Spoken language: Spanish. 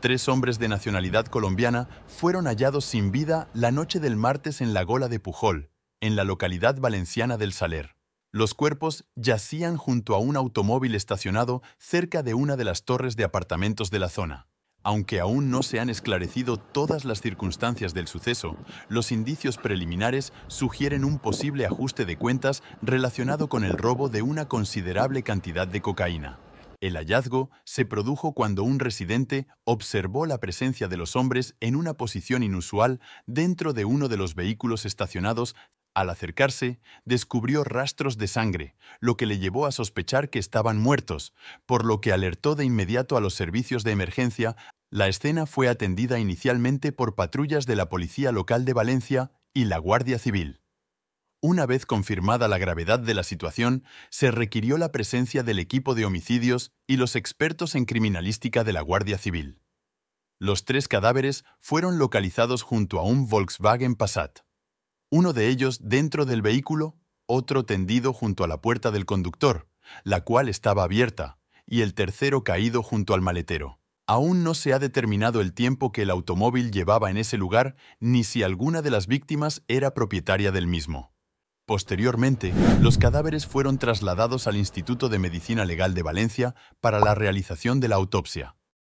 Tres hombres de nacionalidad colombiana fueron hallados sin vida la noche del martes en la Gola de Pujol, en la localidad valenciana del Saler. Los cuerpos yacían junto a un automóvil estacionado cerca de una de las torres de apartamentos de la zona. Aunque aún no se han esclarecido todas las circunstancias del suceso, los indicios preliminares sugieren un posible ajuste de cuentas relacionado con el robo de una considerable cantidad de cocaína. El hallazgo se produjo cuando un residente observó la presencia de los hombres en una posición inusual dentro de uno de los vehículos estacionados. Al acercarse, descubrió rastros de sangre, lo que le llevó a sospechar que estaban muertos, por lo que alertó de inmediato a los servicios de emergencia. La escena fue atendida inicialmente por patrullas de la Policía Local de Valencia y la Guardia Civil. Una vez confirmada la gravedad de la situación, se requirió la presencia del equipo de homicidios y los expertos en criminalística de la Guardia Civil. Los tres cadáveres fueron localizados junto a un Volkswagen Passat. Uno de ellos dentro del vehículo, otro tendido junto a la puerta del conductor, la cual estaba abierta, y el tercero caído junto al maletero. Aún no se ha determinado el tiempo que el automóvil llevaba en ese lugar ni si alguna de las víctimas era propietaria del mismo. Posteriormente, los cadáveres fueron trasladados al Instituto de Medicina Legal de Valencia para la realización de la autopsia.